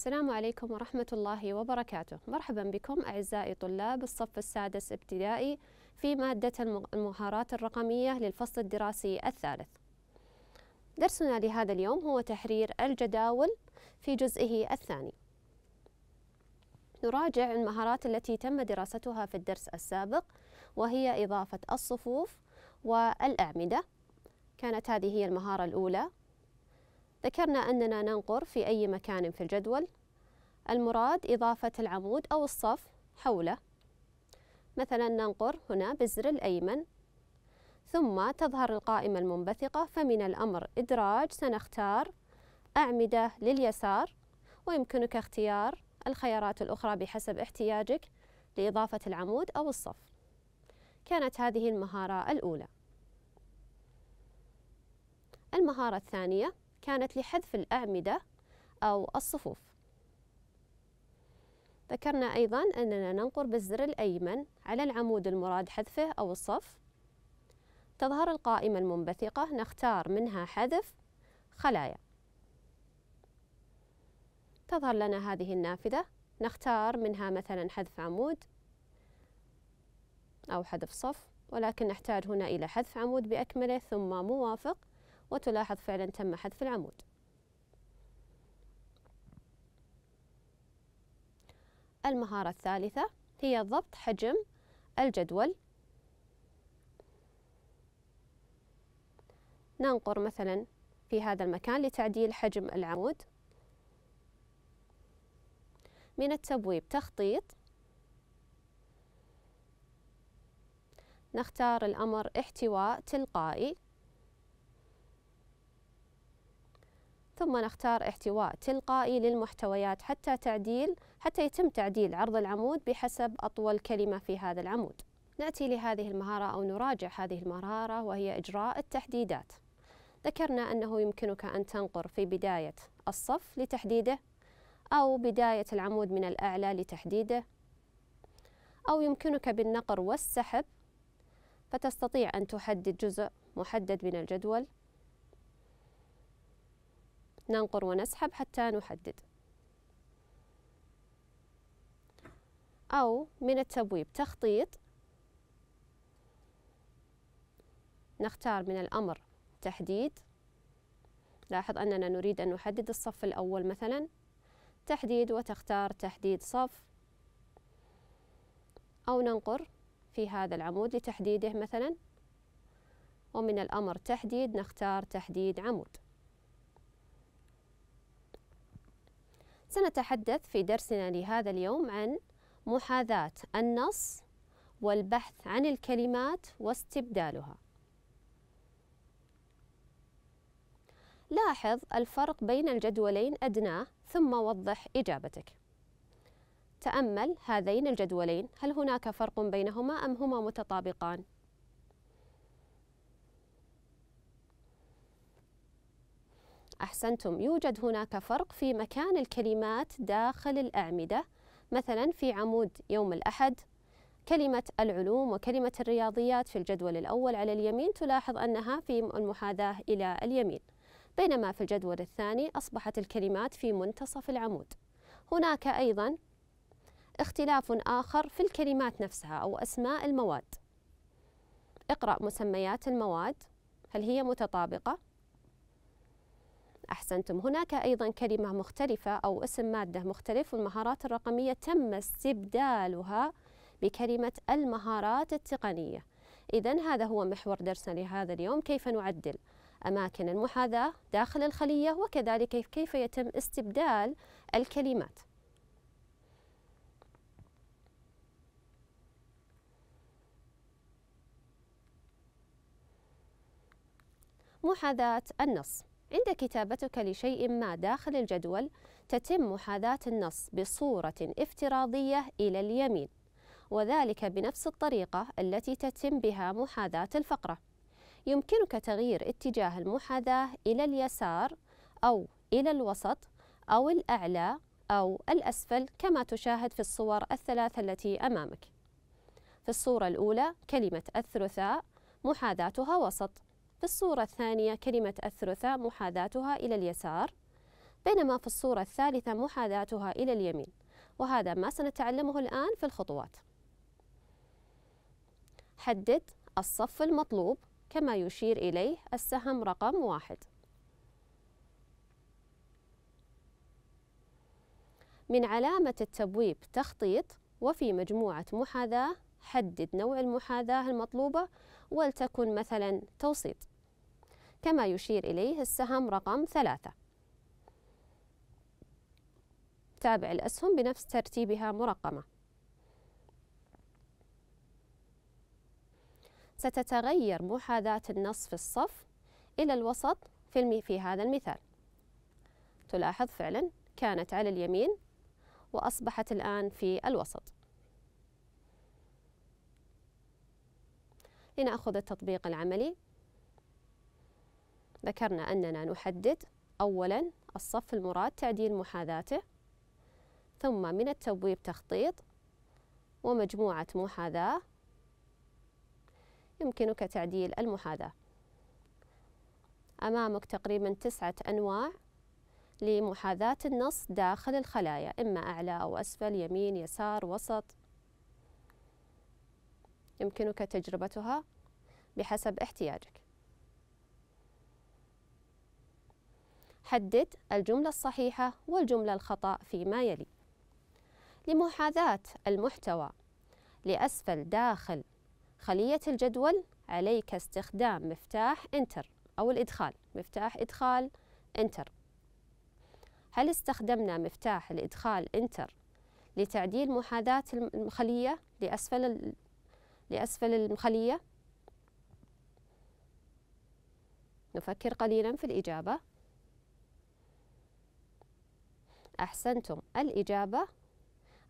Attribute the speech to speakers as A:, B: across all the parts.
A: السلام عليكم ورحمة الله وبركاته مرحبا بكم أعزائي طلاب الصف السادس ابتدائي في مادة المهارات الرقمية للفصل الدراسي الثالث درسنا لهذا اليوم هو تحرير الجداول في جزئه الثاني نراجع المهارات التي تم دراستها في الدرس السابق وهي إضافة الصفوف والأعمدة كانت هذه هي المهارة الأولى ذكرنا أننا ننقر في أي مكان في الجدول المراد إضافة العمود أو الصف حوله مثلا ننقر هنا بزر الأيمن ثم تظهر القائمة المنبثقة فمن الأمر إدراج سنختار أعمدة لليسار ويمكنك اختيار الخيارات الأخرى بحسب احتياجك لإضافة العمود أو الصف كانت هذه المهارة الأولى المهارة الثانية كانت لحذف الأعمدة أو الصفوف ذكرنا أيضا أننا ننقر بالزر الأيمن على العمود المراد حذفه أو الصف تظهر القائمة المنبثقة نختار منها حذف خلايا تظهر لنا هذه النافذة نختار منها مثلا حذف عمود أو حذف صف ولكن نحتاج هنا إلى حذف عمود بأكمله ثم موافق وتلاحظ فعلا تم حذف العمود المهارة الثالثة هي ضبط حجم الجدول ننقر مثلا في هذا المكان لتعديل حجم العمود من التبويب تخطيط نختار الأمر احتواء تلقائي ثم نختار احتواء تلقائي للمحتويات حتى تعديل حتى يتم تعديل عرض العمود بحسب أطول كلمة في هذا العمود نأتي لهذه المهارة أو نراجع هذه المهارة وهي إجراء التحديدات ذكرنا أنه يمكنك أن تنقر في بداية الصف لتحديده أو بداية العمود من الأعلى لتحديده أو يمكنك بالنقر والسحب فتستطيع أن تحدد جزء محدد من الجدول ننقر ونسحب حتى نحدد أو من التبويب تخطيط نختار من الأمر تحديد لاحظ أننا نريد أن نحدد الصف الأول مثلا تحديد وتختار تحديد صف أو ننقر في هذا العمود لتحديده مثلا ومن الأمر تحديد نختار تحديد عمود سنتحدث في درسنا لهذا اليوم عن محاذاة النص والبحث عن الكلمات واستبدالها لاحظ الفرق بين الجدولين أدناه ثم وضح إجابتك تأمل هذين الجدولين هل هناك فرق بينهما أم هما متطابقان؟ أحسنتم يوجد هناك فرق في مكان الكلمات داخل الأعمدة مثلا في عمود يوم الأحد كلمة العلوم وكلمة الرياضيات في الجدول الأول على اليمين تلاحظ أنها في المحاذاة إلى اليمين بينما في الجدول الثاني أصبحت الكلمات في منتصف العمود هناك أيضا اختلاف آخر في الكلمات نفسها أو أسماء المواد اقرأ مسميات المواد هل هي متطابقة؟ أحسنتم هناك أيضا كلمة مختلفة أو اسم مادة مختلف والمهارات الرقمية تم استبدالها بكلمة المهارات التقنية إذا هذا هو محور درسنا لهذا اليوم كيف نعدل أماكن المحاذاة داخل الخلية وكذلك كيف يتم استبدال الكلمات محاذاة النص عند كتابتك لشيء ما داخل الجدول تتم محاذاة النص بصورة افتراضية إلى اليمين وذلك بنفس الطريقة التي تتم بها محاذاة الفقرة يمكنك تغيير اتجاه المحاذاة إلى اليسار أو إلى الوسط أو الأعلى أو الأسفل كما تشاهد في الصور الثلاثة التي أمامك في الصورة الأولى كلمة الثلاثاء محاذاتها وسط في الصورة الثانية كلمة الثلثة محاذاتها إلى اليسار بينما في الصورة الثالثة محاذاتها إلى اليمين وهذا ما سنتعلمه الآن في الخطوات حدد الصف المطلوب كما يشير إليه السهم رقم واحد من علامة التبويب تخطيط وفي مجموعة محاذاة حدد نوع المحاذاة المطلوبة ولتكن مثلا توسيط كما يشير إليه السهم رقم ثلاثة تابع الأسهم بنفس ترتيبها مرقمة ستتغير محاذاة النص في الصف إلى الوسط في, في هذا المثال تلاحظ فعلا كانت على اليمين وأصبحت الآن في الوسط لنأخذ التطبيق العملي ذكرنا أننا نحدد أولا الصف المراد تعديل محاذاته ثم من التبويب تخطيط ومجموعة محاذاة يمكنك تعديل المحاذاة أمامك تقريبا تسعة أنواع لمحاذاة النص داخل الخلايا إما أعلى أو أسفل يمين يسار وسط يمكنك تجربتها بحسب احتياجك حدد الجملة الصحيحة والجملة الخطأ فيما يلي لمحاذاة المحتوى لأسفل داخل خلية الجدول عليك استخدام مفتاح انتر أو الإدخال مفتاح إدخال انتر هل استخدمنا مفتاح الإدخال انتر لتعديل محاذاة الخلية لأسفل لأسفل الخلية؟ نفكر قليلا في الإجابة أحسنتم الإجابة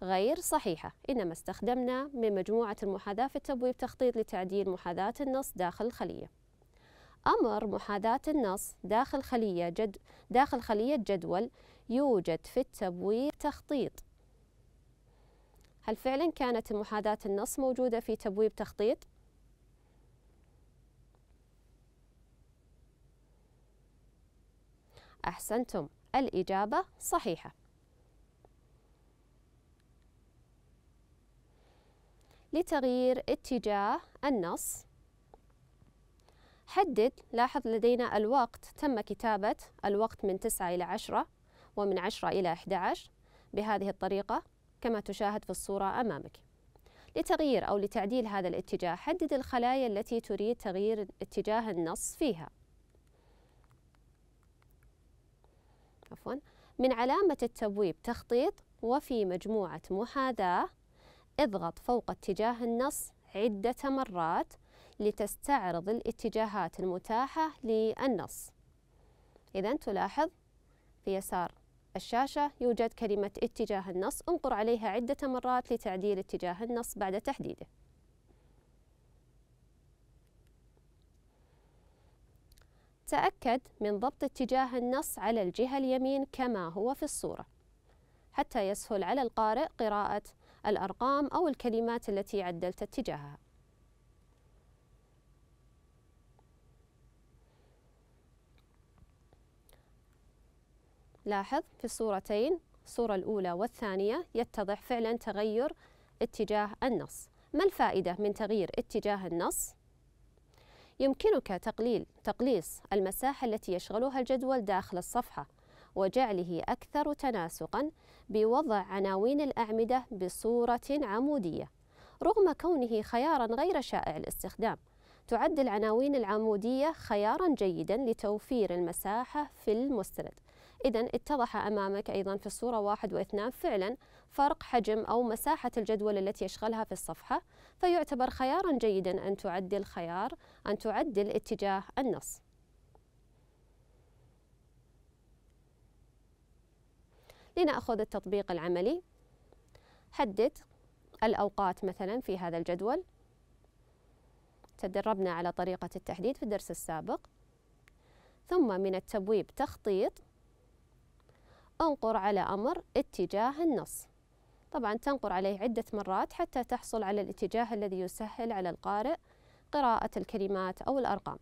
A: غير صحيحة إنما استخدمنا من مجموعة المحاذاة في التبويب تخطيط لتعديل محاذاة النص داخل الخلية أمر محاذاة النص داخل خلية جد داخل خلية جدول يوجد في التبويب تخطيط هل فعلا كانت محاذاة النص موجودة في تبويب تخطيط؟ أحسنتم الإجابة صحيحة لتغيير اتجاه النص حدد لاحظ لدينا الوقت تم كتابة الوقت من 9 إلى 10 ومن 10 إلى 11 بهذه الطريقة كما تشاهد في الصورة أمامك لتغيير أو لتعديل هذا الاتجاه حدد الخلايا التي تريد تغيير اتجاه النص فيها عفوا من علامة التبويب تخطيط وفي مجموعة محاذاة اضغط فوق اتجاه النص عدة مرات لتستعرض الاتجاهات المتاحة للنص إذا تلاحظ في يسار الشاشة يوجد كلمة اتجاه النص انقر عليها عدة مرات لتعديل اتجاه النص بعد تحديده تأكد من ضبط اتجاه النص على الجهة اليمين كما هو في الصورة حتى يسهل على القارئ قراءة الأرقام أو الكلمات التي عدلت اتجاهها لاحظ في الصورتين الصورة الأولى والثانية يتضح فعلا تغير اتجاه النص ما الفائدة من تغيير اتجاه النص؟ يمكنك تقليل تقليص المساحة التي يشغلها الجدول داخل الصفحة وجعله أكثر تناسقا بوضع عناوين الأعمدة بصورة عمودية رغم كونه خيارا غير شائع الاستخدام تعد العناوين العمودية خيارا جيدا لتوفير المساحة في المستند إذا اتضح أمامك أيضا في الصورة واحد واثنان فعلا فرق حجم أو مساحة الجدول التي يشغلها في الصفحة فيعتبر خيارا جيدا أن تعدل خيار أن تعدل اتجاه النص لنأخذ التطبيق العملي حدد الأوقات مثلا في هذا الجدول تدربنا على طريقة التحديد في الدرس السابق ثم من التبويب تخطيط أنقر على أمر اتجاه النص طبعا تنقر عليه عدة مرات حتى تحصل على الاتجاه الذي يسهل على القارئ قراءة الكلمات أو الأرقام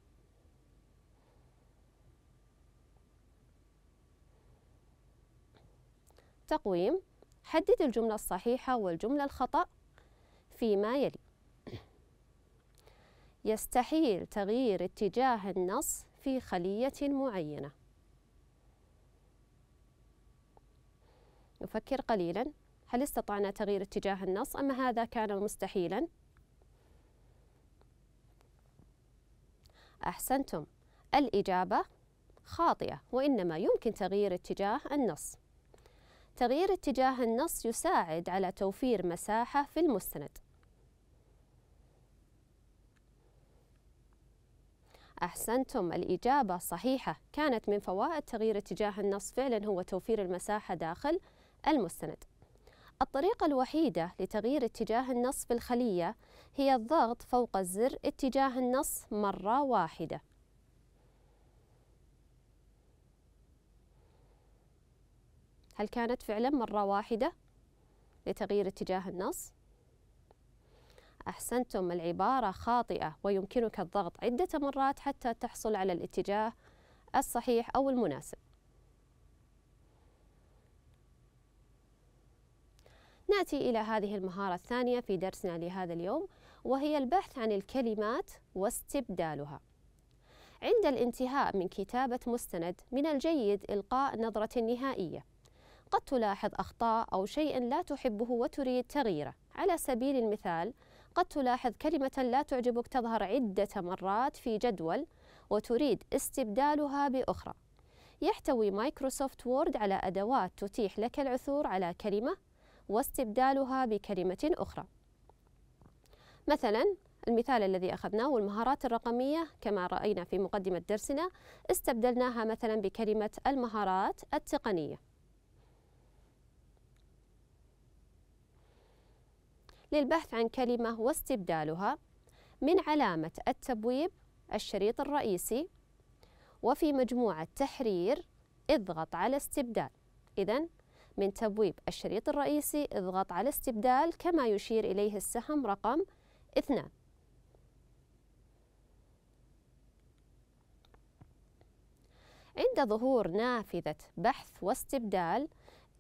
A: تقويم حدد الجملة الصحيحة والجملة الخطأ فيما يلي يستحيل تغيير اتجاه النص في خلية معينة نفكر قليلا هل استطعنا تغيير اتجاه النص أم هذا كان مستحيلا؟ أحسنتم الإجابة خاطئة وإنما يمكن تغيير اتجاه النص تغيير اتجاه النص يساعد على توفير مساحة في المستند أحسنتم الإجابة صحيحة كانت من فوائد تغيير اتجاه النص فعلا هو توفير المساحة داخل المستند الطريقة الوحيدة لتغيير اتجاه النص في الخلية هي الضغط فوق الزر اتجاه النص مرة واحدة هل كانت فعلا مرة واحدة لتغيير اتجاه النص؟ أحسنتم العبارة خاطئة ويمكنك الضغط عدة مرات حتى تحصل على الاتجاه الصحيح أو المناسب ناتي إلى هذه المهارة الثانية في درسنا لهذا اليوم وهي البحث عن الكلمات واستبدالها. عند الانتهاء من كتابة مستند من الجيد إلقاء نظرة نهائية. قد تلاحظ أخطاء أو شيء لا تحبه وتريد تغييره. على سبيل المثال قد تلاحظ كلمة لا تعجبك تظهر عدة مرات في جدول وتريد استبدالها بأخرى. يحتوي مايكروسوفت وورد على أدوات تتيح لك العثور على كلمة واستبدالها بكلمة أخرى مثلا المثال الذي أخذناه والمهارات الرقمية كما رأينا في مقدمة درسنا استبدلناها مثلا بكلمة المهارات التقنية للبحث عن كلمة واستبدالها من علامة التبويب الشريط الرئيسي وفي مجموعة تحرير اضغط على استبدال إذا من تبويب الشريط الرئيسي اضغط على استبدال كما يشير إليه السهم رقم 2 عند ظهور نافذة بحث واستبدال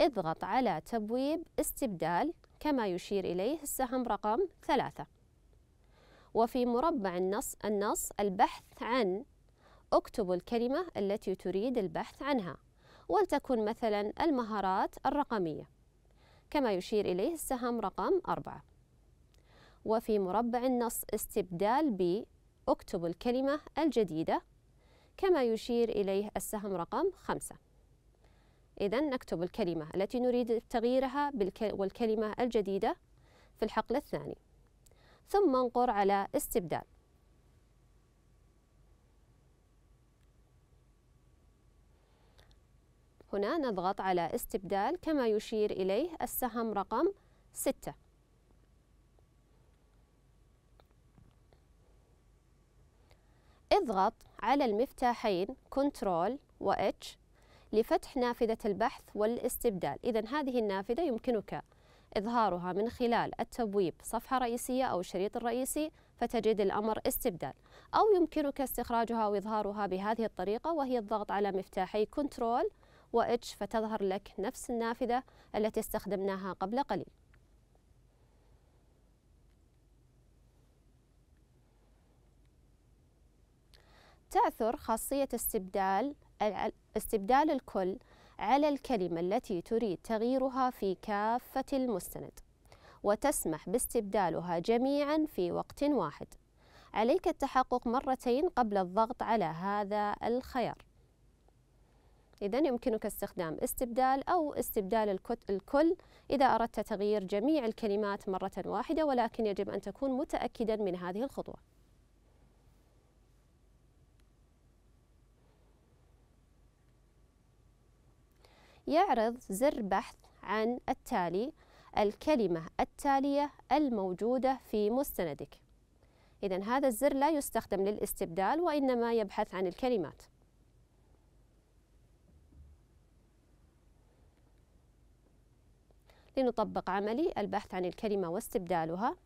A: اضغط على تبويب استبدال كما يشير إليه السهم رقم 3 وفي مربع النص النص البحث عن اكتب الكلمة التي تريد البحث عنها ولتكن مثلا المهارات الرقمية كما يشير إليه السهم رقم أربعة وفي مربع النص استبدال ب اكتب الكلمة الجديدة كما يشير إليه السهم رقم خمسة إذا نكتب الكلمة التي نريد تغييرها والكلمة الجديدة في الحقل الثاني ثم انقر على استبدال هنا نضغط على استبدال كما يشير إليه السهم رقم 6 اضغط على المفتاحين Ctrl و H لفتح نافذة البحث والاستبدال إذا هذه النافذة يمكنك إظهارها من خلال التبويب صفحة رئيسية أو الشريط الرئيسي فتجد الأمر استبدال أو يمكنك استخراجها وإظهارها بهذه الطريقة وهي الضغط على مفتاحي Ctrl وإتش فتظهر لك نفس النافذة التي استخدمناها قبل قليل تعثر خاصية استبدال استبدال الكل على الكلمة التي تريد تغييرها في كافة المستند وتسمح باستبدالها جميعا في وقت واحد عليك التحقق مرتين قبل الضغط على هذا الخيار إذا يمكنك استخدام استبدال أو استبدال الكل إذا أردت تغيير جميع الكلمات مرة واحدة ولكن يجب أن تكون متأكدا من هذه الخطوة يعرض زر بحث عن التالي الكلمة التالية الموجودة في مستندك إذا هذا الزر لا يستخدم للاستبدال وإنما يبحث عن الكلمات لنطبق عملي البحث عن الكلمة واستبدالها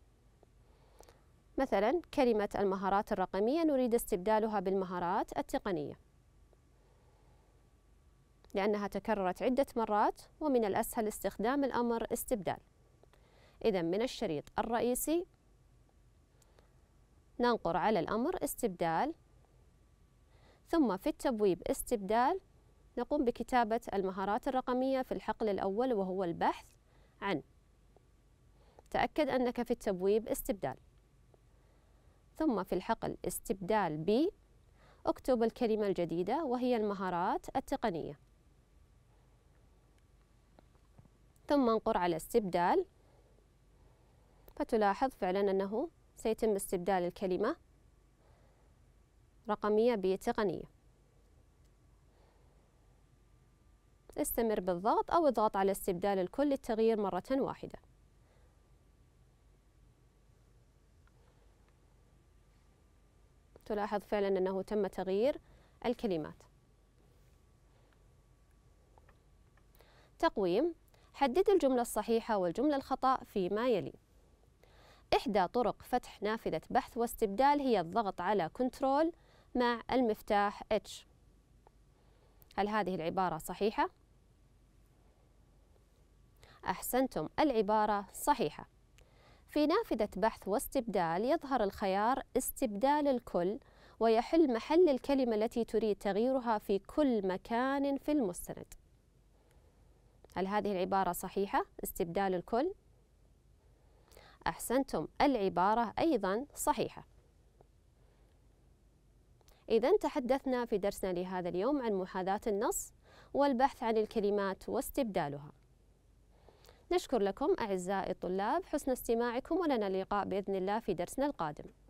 A: مثلا كلمة المهارات الرقمية نريد استبدالها بالمهارات التقنية لأنها تكررت عدة مرات ومن الأسهل استخدام الأمر استبدال إذا من الشريط الرئيسي ننقر على الأمر استبدال ثم في التبويب استبدال نقوم بكتابة المهارات الرقمية في الحقل الأول وهو البحث عن تأكد أنك في التبويب استبدال ثم في الحقل استبدال ب اكتب الكلمة الجديدة وهي المهارات التقنية ثم انقر على استبدال فتلاحظ فعلا أنه سيتم استبدال الكلمة رقمية بتقنية استمر بالضغط أو اضغط على استبدال الكل للتغيير مرة واحدة تلاحظ فعلا أنه تم تغيير الكلمات تقويم حدد الجملة الصحيحة والجملة الخطأ فيما يلي إحدى طرق فتح نافذة بحث واستبدال هي الضغط على كنترول مع المفتاح H هل هذه العبارة صحيحة؟ أحسنتم العبارة صحيحة في نافذة بحث واستبدال يظهر الخيار استبدال الكل ويحل محل الكلمة التي تريد تغييرها في كل مكان في المستند هل هذه العبارة صحيحة؟ استبدال الكل؟ أحسنتم العبارة أيضا صحيحة إذا تحدثنا في درسنا لهذا اليوم عن محاذاة النص والبحث عن الكلمات واستبدالها نشكر لكم أعزائي الطلاب حسن استماعكم ولنا اللقاء بإذن الله في درسنا القادم